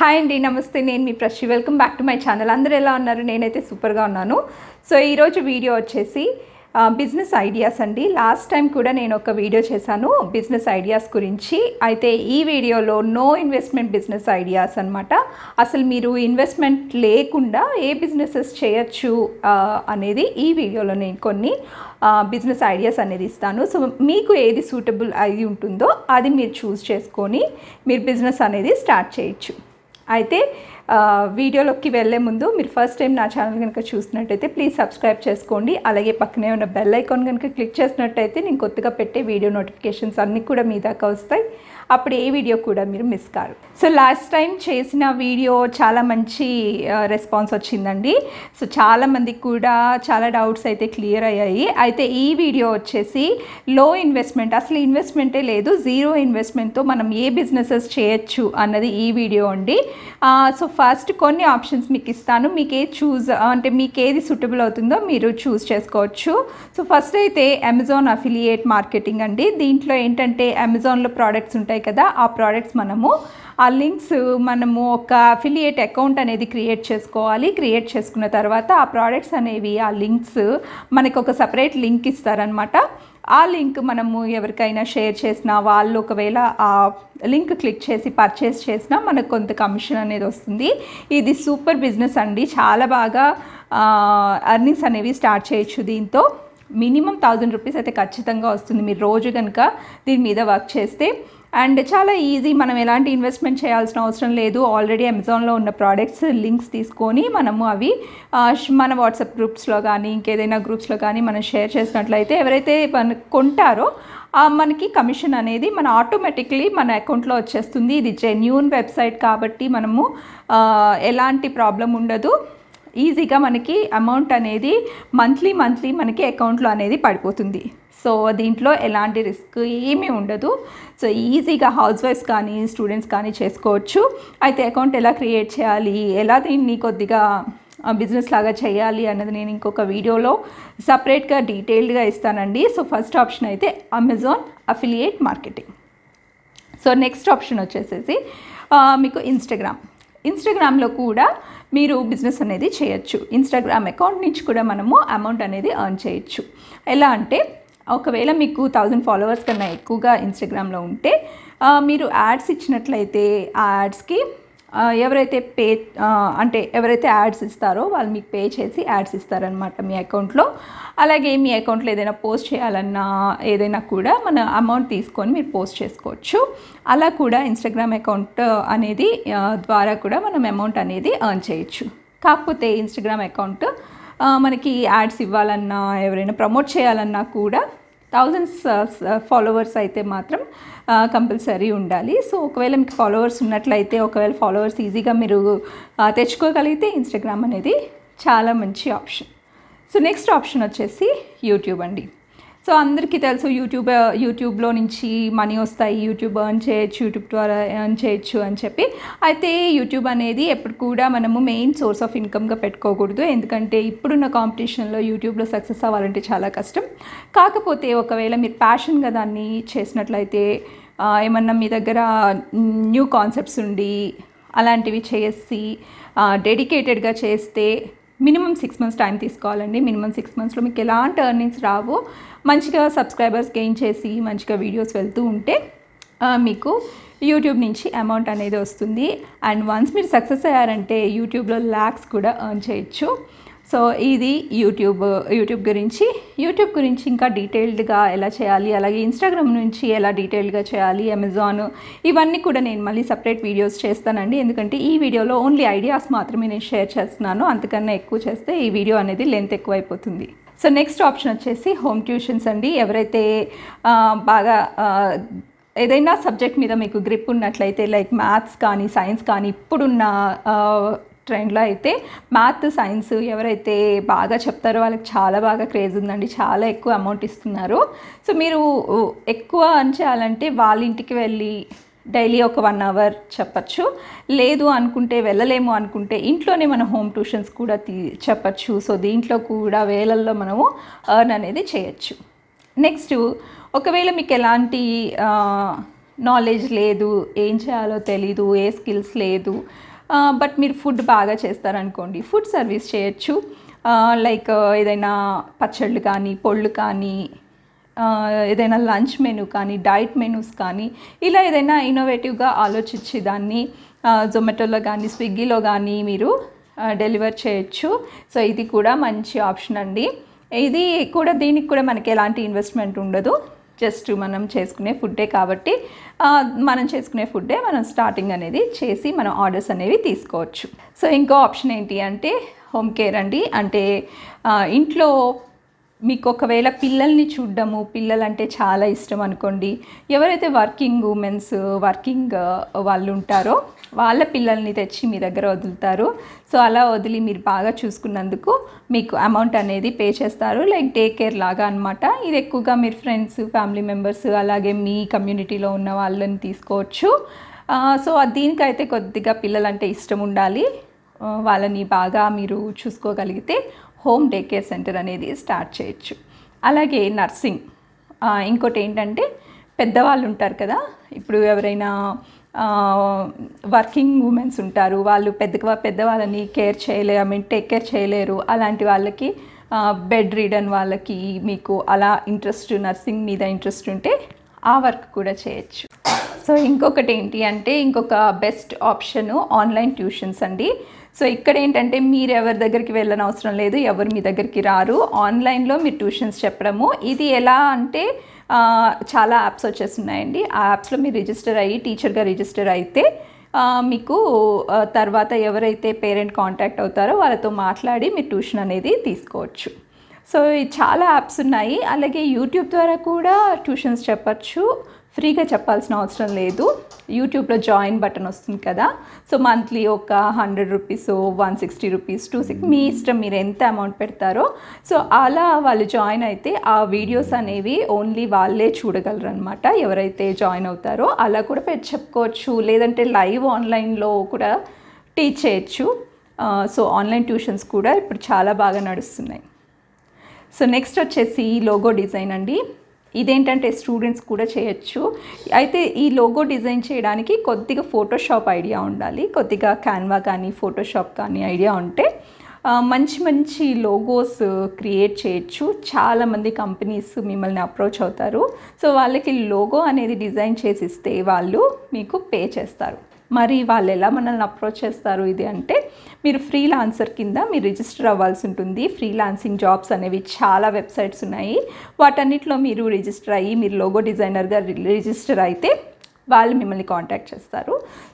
hi అండి నమస్తే నేను మీ ప్రశ్ welcome back to my channel అందరూ ఎలా ఉన్నారు నేనైతే సూపర్గా ఉన్నాను సో ఈరోజు వీడియో వచ్చేసి బిజినెస్ ఐడియాస్ అండి లాస్ట్ టైం కూడా నేను ఒక వీడియో చేశాను బిజినెస్ ఐడియాస్ గురించి అయితే ఈ వీడియోలో నో ఇన్వెస్ట్మెంట్ బిజినెస్ ఐడియాస్ అనమాట అసలు మీరు ఇన్వెస్ట్మెంట్ లేకుండా ఏ బిజినెసెస్ చేయొచ్చు అనేది ఈ వీడియోలో నేను కొన్ని బిజినెస్ ఐడియాస్ అనేది ఇస్తాను సో మీకు ఏది సూటబుల్ అయి ఉంటుందో అది మీరు చూస్ చేసుకొని మీరు బిజినెస్ అనేది స్టార్ట్ చేయొచ్చు అయితే వీడియోలోకి వెళ్ళే ముందు మీరు ఫస్ట్ టైం నా ఛానల్ కనుక చూసినట్టయితే ప్లీజ్ సబ్స్క్రైబ్ చేసుకోండి అలాగే పక్కనే ఉన్న బెల్ ఐకాన్ కనుక క్లిక్ చేసినట్టయితే నేను కొత్తగా పెట్టే వీడియో నోటిఫికేషన్స్ అన్నీ కూడా మీ దాకా వస్తాయి అప్పుడు ఏ వీడియో కూడా మీరు మిస్ కారు సో లాస్ట్ టైం చేసిన వీడియో చాలా మంచి రెస్పాన్స్ వచ్చిందండి సో చాలామందికి కూడా చాలా డౌట్స్ అయితే క్లియర్ అయ్యాయి అయితే ఈ వీడియో వచ్చేసి లో ఇన్వెస్ట్మెంట్ అసలు ఇన్వెస్ట్మెంటే లేదు జీరో ఇన్వెస్ట్మెంట్తో మనం ఏ బిజినెసెస్ చేయొచ్చు అన్నది ఈ వీడియో అండి సో ఫస్ట్ కొన్ని ఆప్షన్స్ మీకు ఇస్తాను మీకు ఏ చూజ్ అంటే మీకు ఏది సూటబుల్ అవుతుందో మీరు చూస్ చేసుకోవచ్చు సో ఫస్ట్ అయితే అమెజాన్ అఫిలియేట్ మార్కెటింగ్ అండి దీంట్లో ఏంటంటే అమెజాన్లో ప్రోడక్ట్స్ ఉంటాయి ఉంటాయి కదా ఆ ప్రోడక్ట్స్ మనము ఆ లింక్స్ మనము ఒక అఫిలియేట్ అకౌంట్ అనేది క్రియేట్ చేసుకోవాలి క్రియేట్ చేసుకున్న తర్వాత ఆ ప్రోడక్ట్స్ అనేవి ఆ లింక్స్ మనకు ఒక సపరేట్ లింక్ ఇస్తారనమాట ఆ లింక్ మనము ఎవరికైనా షేర్ చేసినా వాళ్ళు ఒకవేళ ఆ లింక్ క్లిక్ చేసి పర్చేస్ చేసినా మనకు కొంత కమిషన్ అనేది వస్తుంది ఇది సూపర్ బిజినెస్ అండి చాలా బాగా అర్నింగ్స్ అనేవి స్టార్ట్ చేయొచ్చు దీంతో మినిమం థౌజండ్ రూపీస్ అయితే ఖచ్చితంగా వస్తుంది మీరు రోజు కనుక దీని మీద వర్క్ చేస్తే అండ్ చాలా ఈజీ మనం ఎలాంటి ఇన్వెస్ట్మెంట్ చేయాల్సిన అవసరం లేదు ఆల్రెడీ అమెజాన్లో ఉన్న ప్రోడక్ట్స్ లింక్స్ తీసుకొని మనము అవి మన వాట్సాప్ గ్రూప్స్లో కానీ ఇంకేదైనా గ్రూప్స్లో కానీ మనం షేర్ చేసినట్లయితే ఎవరైతే మన కొంటారో మనకి కమిషన్ అనేది మన ఆటోమేటిక్లీ మన అకౌంట్లో వచ్చేస్తుంది ఇది జెన్యున్ వెబ్సైట్ కాబట్టి మనము ఎలాంటి ప్రాబ్లం ఉండదు ఈజీగా మనకి అమౌంట్ అనేది మంత్లీ మంత్లీ మనకి అకౌంట్లో అనేది పడిపోతుంది సో దీంట్లో ఎలాంటి రిస్క్ ఏమీ ఉండదు సో ఈజీగా హౌస్ వైఫ్స్ కానీ స్టూడెంట్స్ కానీ చేసుకోవచ్చు అయితే అకౌంట్ ఎలా క్రియేట్ చేయాలి ఎలా దీన్ని కొద్దిగా బిజినెస్ లాగా చేయాలి అన్నది నేను ఇంకొక వీడియోలో సపరేట్గా డీటెయిల్డ్గా ఇస్తానండి సో ఫస్ట్ ఆప్షన్ అయితే Amazon affiliate marketing so next option వచ్చేసేసి మీకు ఇన్స్టాగ్రామ్ ఇన్స్టాగ్రామ్లో కూడా మీరు బిజినెస్ అనేది చేయొచ్చు ఇన్స్టాగ్రామ్ అకౌంట్ నుంచి కూడా మనము అమౌంట్ అనేది ఎర్న్ చేయొచ్చు ఎలా అంటే ఒకవేళ మీకు థౌజండ్ ఫాలోవర్స్ కన్నా ఎక్కువగా ఇన్స్టాగ్రామ్లో ఉంటే మీరు యాడ్స్ ఇచ్చినట్లయితే ఆ యాడ్స్కి ఎవరైతే పే అంటే ఎవరైతే యాడ్స్ ఇస్తారో వాళ్ళు మీకు పే చేసి యాడ్స్ ఇస్తారనమాట మీ అకౌంట్లో అలాగే మీ అకౌంట్లో ఏదైనా పోస్ట్ చేయాలన్నా ఏదైనా కూడా మన అమౌంట్ తీసుకొని మీరు పోస్ట్ చేసుకోవచ్చు అలా కూడా ఇన్స్టాగ్రామ్ అకౌంట్ అనేది ద్వారా కూడా మనం అమౌంట్ అనేది ఎర్న్ చేయొచ్చు కాకపోతే ఇన్స్టాగ్రామ్ అకౌంట్ మనకి యాడ్స్ ఇవ్వాలన్నా ఎవరైనా ప్రమోట్ చేయాలన్నా కూడా థౌజండ్స్ ఫాలోవర్స్ అయితే మాత్రం కంపల్సరీ ఉండాలి సో ఒకవేళ మీకు ఫాలోవర్స్ ఉన్నట్లయితే ఒకవేళ ఫాలోవర్స్ ఈజీగా మీరు తెచ్చుకోగలిగితే ఇన్స్టాగ్రామ్ అనేది చాలా మంచి ఆప్షన్ సో నెక్స్ట్ ఆప్షన్ వచ్చేసి యూట్యూబ్ అండి సో అందరికీ తెలుసు యూట్యూబ్ యూట్యూబ్లో uh, నుంచి మనీ వస్తాయి యూట్యూబ్ అర్న్ చేయొచ్చు యూట్యూబ్ ద్వారా ఎర్న్ చేయొచ్చు అని చెప్పి అయితే యూట్యూబ్ అనేది ఎప్పుడు కూడా మనము మెయిన్ సోర్స్ ఆఫ్ ఇన్కమ్గా పెట్టుకోకూడదు ఎందుకంటే ఇప్పుడున్న కాంపిటీషన్లో యూట్యూబ్లో సక్సెస్ అవ్వాలంటే చాలా కష్టం కాకపోతే ఒకవేళ మీరు ప్యాషన్గా దాన్ని చేసినట్లయితే ఏమన్నా మీ దగ్గర న్యూ కాన్సెప్ట్స్ ఉండి అలాంటివి చేసి డెడికేటెడ్గా చేస్తే మినిమం సిక్స్ మంత్స్ టైం తీసుకోవాలండి మినిమం సిక్స్ మంత్స్లో మీకు ఎలాంటి ఎర్నింగ్స్ రావు మంచిగా సబ్స్క్రైబర్స్ గెయిన్ చేసి మంచిగా వీడియోస్ వెళ్తూ ఉంటే మీకు యూట్యూబ్ నుంచి అమౌంట్ అనేది వస్తుంది అండ్ వన్స్ మీరు సక్సెస్ అయ్యారంటే యూట్యూబ్లో ల్యాక్స్ కూడా ఎర్న్ చేయొచ్చు సో ఇది యూట్యూబ్ యూట్యూబ్ గురించి యూట్యూబ్ గురించి ఇంకా డీటెయిల్డ్గా ఎలా చేయాలి అలాగే ఇన్స్టాగ్రామ్ నుంచి ఎలా డీటెయిల్డ్గా చేయాలి అమెజాన్ ఇవన్నీ కూడా నేను మళ్ళీ సపరేట్ వీడియోస్ చేస్తానండి ఎందుకంటే ఈ వీడియోలో ఓన్లీ ఐడియాస్ మాత్రమే నేను షేర్ చేస్తున్నాను అంతకన్నా ఎక్కువ చేస్తే ఈ వీడియో అనేది లెంత్ ఎక్కువైపోతుంది సో నెక్స్ట్ ఆప్షన్ వచ్చేసి హోమ్ ట్యూషన్స్ అండి ఎవరైతే బాగా ఏదైనా సబ్జెక్ట్ మీద మీకు గ్రిప్ ఉన్నట్లయితే లైక్ మ్యాథ్స్ కానీ సైన్స్ కానీ ఇప్పుడున్న ట్రెండ్లో అయితే మ్యాథ్ సైన్స్ ఎవరైతే బాగా చెప్తారో వాళ్ళకి చాలా బాగా క్రేజ్ ఉందండి చాలా ఎక్కువ అమౌంట్ ఇస్తున్నారు సో మీరు ఎక్కువ అని చేయాలంటే వాళ్ళ ఇంటికి వెళ్ళి డైలీ ఒక వన్ అవర్ చెప్పచ్చు లేదు అనుకుంటే వెళ్ళలేము అనుకుంటే ఇంట్లోనే మనం హోమ్ ట్యూషన్స్ కూడా తీ చెప్పచ్చు సో దీంట్లో కూడా వేలల్లో మనము అర్న్ అనేది చేయొచ్చు నెక్స్ట్ ఒకవేళ మీకు ఎలాంటి నాలెడ్జ్ లేదు ఏం చేయాలో తెలీదు ఏ స్కిల్స్ లేదు బట్ మీరు ఫుడ్ బాగా చేస్తారనుకోండి ఫుడ్ సర్వీస్ చేయొచ్చు లైక్ ఏదైనా పచ్చళ్ళు కానీ పొళ్ళు కానీ ఏదైనా లంచ్ మెనూ కానీ డైట్ మెనూస్ కానీ ఇలా ఏదైనా ఇన్నోవేటివ్గా ఆలోచించి దాన్ని జొమాటోలో కానీ స్విగ్గీలో కానీ మీరు డెలివర్ చేయొచ్చు సో ఇది కూడా మంచి ఆప్షన్ అండి ఇది కూడా దీనికి కూడా మనకి ఎలాంటి ఇన్వెస్ట్మెంట్ ఉండదు జస్ట్ మనం చేసుకునే ఫుడ్డే కాబట్టి మనం చేసుకునే ఫుడ్డే మనం స్టార్టింగ్ అనేది చేసి మనం ఆర్డర్స్ అనేవి తీసుకోవచ్చు సో ఇంకో ఆప్షన్ ఏంటి అంటే హోమ్ కేర్ అండి అంటే ఇంట్లో మీకు ఒకవేళ పిల్లల్ని చూడడము పిల్లలంటే చాలా ఇష్టం అనుకోండి ఎవరైతే వర్కింగ్ ఉమెన్స్ వర్కింగ్ వాళ్ళు ఉంటారో వాళ్ళ పిల్లల్ని తెచ్చి మీ దగ్గర వదులుతారు సో అలా వదిలి మీరు బాగా చూసుకున్నందుకు మీకు అమౌంట్ అనేది పే చేస్తారు లైక్ డే కేర్ లాగా అనమాట ఇది ఎక్కువగా మీరు ఫ్రెండ్స్ ఫ్యామిలీ మెంబర్స్ అలాగే మీ కమ్యూనిటీలో ఉన్న వాళ్ళని తీసుకోవచ్చు సో దీనికైతే కొద్దిగా పిల్లలంటే ఇష్టం ఉండాలి వాళ్ళని బాగా మీరు చూసుకోగలిగితే హోమ్ డే కేర్ సెంటర్ అనేది స్టార్ట్ చేయొచ్చు అలాగే నర్సింగ్ ఇంకోటి ఏంటంటే పెద్దవాళ్ళు ఉంటారు కదా ఇప్పుడు ఎవరైనా వర్కింగ్ ఉమెన్స్ ఉంటారు వాళ్ళు పెద్ద పెద్దవాళ్ళని కేర్ చేయలేరు ఐ మీన్ టేక్ కేర్ చేయలేరు అలాంటి వాళ్ళకి బెడ్ రీడన్ వాళ్ళకి మీకు అలా ఇంట్రెస్ట్ నర్సింగ్ మీద ఇంట్రెస్ట్ ఉంటే ఆ వర్క్ కూడా చేయొచ్చు సో ఇంకొకటి ఏంటి అంటే ఇంకొక బెస్ట్ ఆప్షను ఆన్లైన్ ట్యూషన్స్ అండి సో ఇక్కడ ఏంటంటే మీరు ఎవరి దగ్గరికి వెళ్ళని అవసరం లేదు ఎవరు మీ దగ్గరికి రారు ఆన్లైన్లో మీరు ట్యూషన్స్ చెప్పడము ఇది ఎలా అంటే చాలా యాప్స్ వచ్చేస్తున్నాయండి ఆ యాప్స్లో మీరు రిజిస్టర్ అయ్యి టీచర్గా రిజిస్టర్ అయితే మీకు తర్వాత ఎవరైతే పేరెంట్ కాంటాక్ట్ అవుతారో వాళ్ళతో మాట్లాడి మీరు ట్యూషన్ అనేది తీసుకోవచ్చు సో చాలా యాప్స్ ఉన్నాయి అలాగే యూట్యూబ్ ద్వారా కూడా ట్యూషన్స్ చెప్పచ్చు ఫ్రీగా చెప్పాల్సిన అవసరం లేదు యూట్యూబ్లో జాయిన్ బటన్ వస్తుంది కదా సో మంత్లీ ఒక hundred rupees one sixty rupees two six మీ ఇష్టం మీరు ఎంత అమౌంట్ పెడతారో సో అలా వాళ్ళు జాయిన్ అయితే ఆ వీడియోస్ అనేవి ఓన్లీ వాళ్ళే చూడగలరు అనమాట ఎవరైతే జాయిన్ అవుతారో అలా కూడా పెట్టి చెప్పుకోవచ్చు లేదంటే లైవ్ ఆన్లైన్లో కూడా టీచ్ చేయొచ్చు సో ఆన్లైన్ ట్యూషన్స్ కూడా ఇప్పుడు చాలా బాగా నడుస్తున్నాయి సో నెక్స్ట్ వచ్చేసి లోగో డిజైన్ అండి ఇదేంటంటే స్టూడెంట్స్ కూడా చేయొచ్చు అయితే ఈ లోగో డిజైన్ చేయడానికి కొద్దిగా ఫోటోషాప్ ఐడియా ఉండాలి కొద్దిగా క్యాన్వా కానీ ఫోటోషాప్ కానీ ఐడియా ఉంటే మంచి మంచి లోగోస్ క్రియేట్ uh, చేయొచ్చు చాలామంది కంపెనీస్ మిమ్మల్ని అప్రోచ్ అవుతారు సో వాళ్ళకి లోగో అనేది డిజైన్ చేసి ఇస్తే వాళ్ళు మీకు పే చేస్తారు మరి వాళ్ళు ఎలా మనల్ని అప్రోచ్ చేస్తారు ఇది అంటే మీరు ఫ్రీలాన్సర్ కింద మీరు రిజిస్టర్ అవ్వాల్సి ఉంటుంది ఫ్రీలాన్సింగ్ జాబ్స్ అనేవి చాలా వెబ్సైట్స్ ఉన్నాయి వాటన్నిటిలో మీరు రిజిస్టర్ అయ్యి మీరు లోగో డిజైనర్గా రిజిస్టర్ అయితే వాళ్ళు మిమ్మల్ని కాంటాక్ట్ చేస్తారు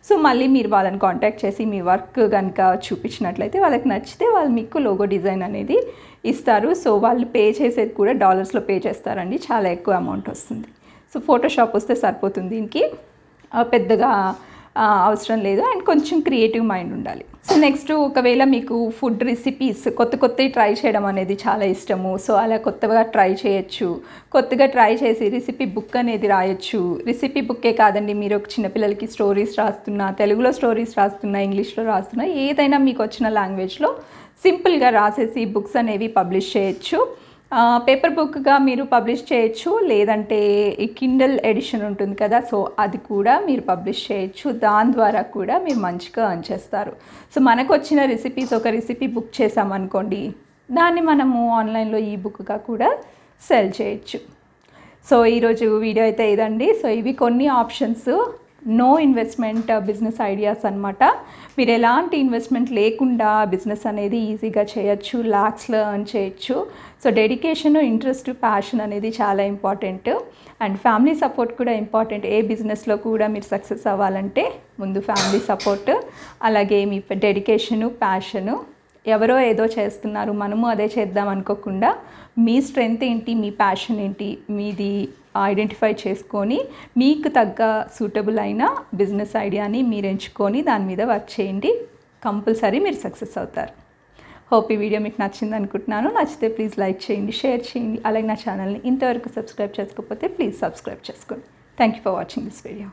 సో మళ్ళీ మీరు వాళ్ళని కాంటాక్ట్ చేసి మీ వర్క్ కనుక చూపించినట్లయితే వాళ్ళకి నచ్చితే వాళ్ళు మీకు లోగో డిజైన్ అనేది ఇస్తారు సో వాళ్ళు పే చేసేది కూడా డాలర్స్లో పే చేస్తారండి చాలా ఎక్కువ అమౌంట్ వస్తుంది సో ఫోటోషాప్ వస్తే సరిపోతుంది దీనికి పెద్దగా అవసరం లేదు అండ్ కొంచెం క్రియేటివ్ మైండ్ ఉండాలి సో నెక్స్ట్ ఒకవేళ మీకు ఫుడ్ రెసిపీస్ కొత్త కొత్తవి ట్రై చేయడం అనేది చాలా ఇష్టము సో అలా కొత్తగా ట్రై చేయొచ్చు కొత్తగా ట్రై చేసి రెసిపీ బుక్ అనేది రాయొచ్చు రెసిపీ బుక్కే కాదండి మీరు ఒక చిన్నపిల్లలకి స్టోరీస్ రాస్తున్నా తెలుగులో స్టోరీస్ రాస్తున్నా ఇంగ్లీష్లో రాస్తున్నా ఏదైనా మీకు వచ్చిన లాంగ్వేజ్లో సింపుల్గా రాసేసి బుక్స్ అనేవి పబ్లిష్ చేయొచ్చు పేపర్ బుక్గా మీరు పబ్లిష్ చేయొచ్చు లేదంటే ఈ కిండల్ ఎడిషన్ ఉంటుంది కదా సో అది కూడా మీరు పబ్లిష్ చేయొచ్చు దాని ద్వారా కూడా మీరు మంచిగా అర్న్ చేస్తారు సో మనకు వచ్చిన రెసిపీస్ ఒక రెసిపీ బుక్ చేసామనుకోండి దాన్ని మనము ఆన్లైన్లో ఈ బుక్గా కూడా సెల్ చేయొచ్చు సో ఈరోజు వీడియో అయితే ఇదండి సో ఇవి కొన్ని options no investment business ideas అనమాట మీరు ఎలాంటి ఇన్వెస్ట్మెంట్ లేకుండా బిజినెస్ అనేది ఈజీగా చేయొచ్చు ల్యాక్స్లో అర్న్ చేయొచ్చు సో డెడికేషన్ ఇంట్రెస్ట్ ప్యాషన్ అనేది చాలా ఇంపార్టెంట్ అండ్ ఫ్యామిలీ సపోర్ట్ కూడా ఇంపార్టెంట్ ఏ బిజినెస్లో కూడా మీరు సక్సెస్ అవ్వాలంటే ముందు ఫ్యామిలీ సపోర్ట్ అలాగే మీ డెడికేషను ప్యాషను ఎవరో ఏదో చేస్తున్నారు మనము అదే చేద్దాం అనుకోకుండా మీ స్ట్రెంగ్త్ ఏంటి మీ ప్యాషన్ ఏంటి మీది ఐడెంటిఫై చేసుకొని మీకు తగ్గ సూటబుల్ అయిన బిజినెస్ ఐడియాని మీరు ఎంచుకొని దాని మీద వర్క్ చేయండి కంపల్సరీ మీరు సక్సెస్ అవుతారు హోప్ ఈ వీడియో మీకు నచ్చింది అనుకుంటున్నాను నచ్చితే ప్లీజ్ లైక్ చేయండి షేర్ చేయండి అలాగే నా ఛానల్ని ఇంతవరకు సబ్స్క్రైబ్ చేసుకోకపోతే ప్లీజ్ సబ్స్క్రైబ్ చేసుకోండి thank you for watching this video